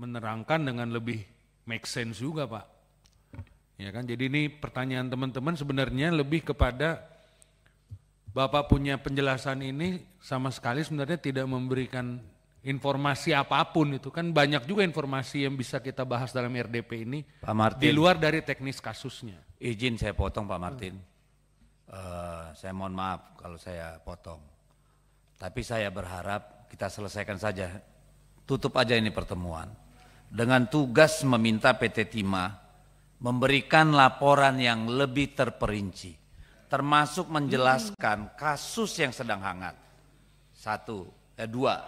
menerangkan dengan lebih make sense juga Pak. Ya kan? Jadi ini pertanyaan teman-teman sebenarnya lebih kepada Bapak punya penjelasan ini sama sekali sebenarnya tidak memberikan informasi apapun itu kan banyak juga informasi yang bisa kita bahas dalam RDP ini Pak Martin, di luar dari teknis kasusnya. Izin saya potong Pak Martin. Hmm. Uh, saya mohon maaf kalau saya potong. Tapi saya berharap kita selesaikan saja. Tutup aja ini pertemuan dengan tugas meminta PT Timah memberikan laporan yang lebih terperinci, termasuk menjelaskan kasus yang sedang hangat. Satu, eh, dua.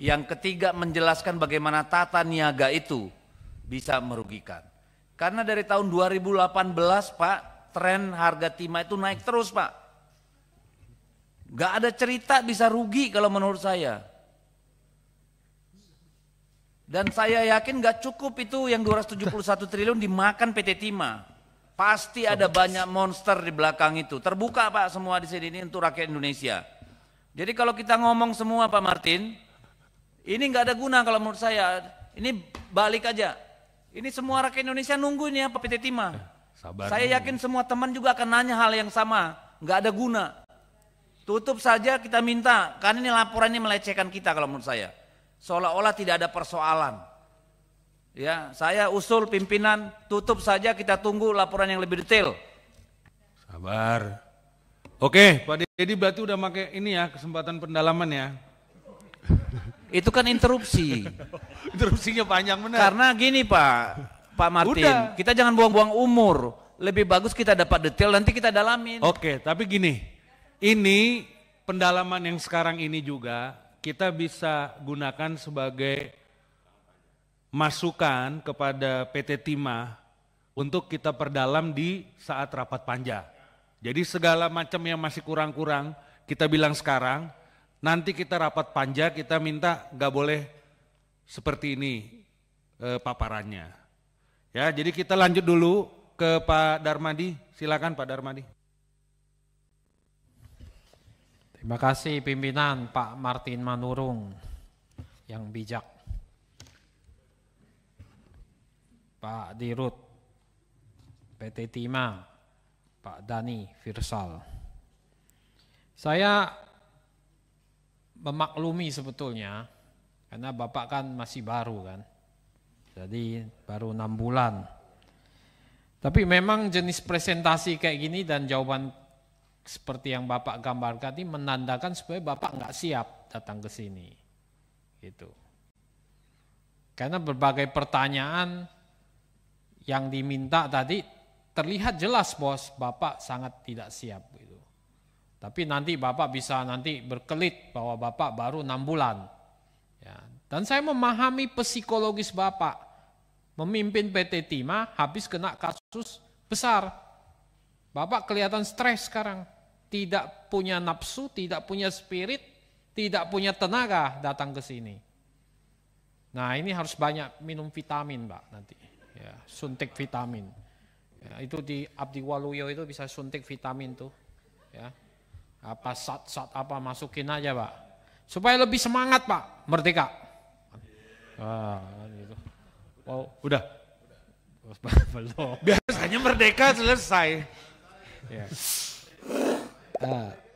Yang ketiga menjelaskan bagaimana tata niaga itu bisa merugikan. Karena dari tahun 2018 Pak, tren harga timah itu naik terus Pak. Gak ada cerita bisa rugi kalau menurut saya. Dan saya yakin gak cukup itu yang 271 triliun dimakan PT Timah. Pasti ada banyak monster di belakang itu. Terbuka Pak semua di sini ini untuk rakyat Indonesia. Jadi kalau kita ngomong semua Pak Martin, ini nggak ada guna kalau menurut saya. Ini balik aja. Ini semua rakyat Indonesia nunggu ini apa ya, PT Timah. Eh, sabar saya yakin semua teman juga akan nanya hal yang sama. Nggak ada guna. Tutup saja kita minta, karena ini laporannya melecehkan kita kalau menurut saya seolah-olah tidak ada persoalan. Ya, saya usul pimpinan tutup saja kita tunggu laporan yang lebih detail. Sabar. Oke, Pak Deddy berarti udah pakai ini ya kesempatan pendalaman ya. Itu kan interupsi. Interupsinya panjang benar. Karena gini Pak, Pak Martin, udah. kita jangan buang-buang umur. Lebih bagus kita dapat detail nanti kita dalamin. Oke, tapi gini, ini pendalaman yang sekarang ini juga kita bisa gunakan sebagai masukan kepada PT Timah untuk kita perdalam di saat rapat panja. Jadi segala macam yang masih kurang-kurang kita bilang sekarang, nanti kita rapat panja kita minta nggak boleh seperti ini eh, paparannya. Ya, jadi kita lanjut dulu ke Pak Darmadi. Silakan Pak Darmadi. Terima kasih pimpinan Pak Martin Manurung yang bijak. Pak Dirut, PT Timah, Pak Dani Firsal. Saya memaklumi sebetulnya karena Bapak kan masih baru kan. Jadi baru enam bulan. Tapi memang jenis presentasi kayak gini dan jawaban seperti yang Bapak gambarkan ini menandakan supaya Bapak nggak siap datang ke sini. Gitu. Karena berbagai pertanyaan yang diminta tadi terlihat jelas bos, Bapak sangat tidak siap. Gitu. Tapi nanti Bapak bisa nanti berkelit bahwa Bapak baru enam bulan. Ya. Dan saya memahami psikologis Bapak. Memimpin PT Timah habis kena kasus besar. Bapak kelihatan stres sekarang tidak punya nafsu, tidak punya spirit, tidak punya tenaga datang ke sini. Nah ini harus banyak minum vitamin Pak nanti, ya, suntik vitamin. Ya, itu di Abdi Waluyo itu bisa suntik vitamin tuh. Ya. Apa saat-saat apa masukin aja Pak. Supaya lebih semangat Pak, merdeka. Wah, kan gitu. Wow, udah. Belum. Biasanya merdeka selesai. Yeah. uh,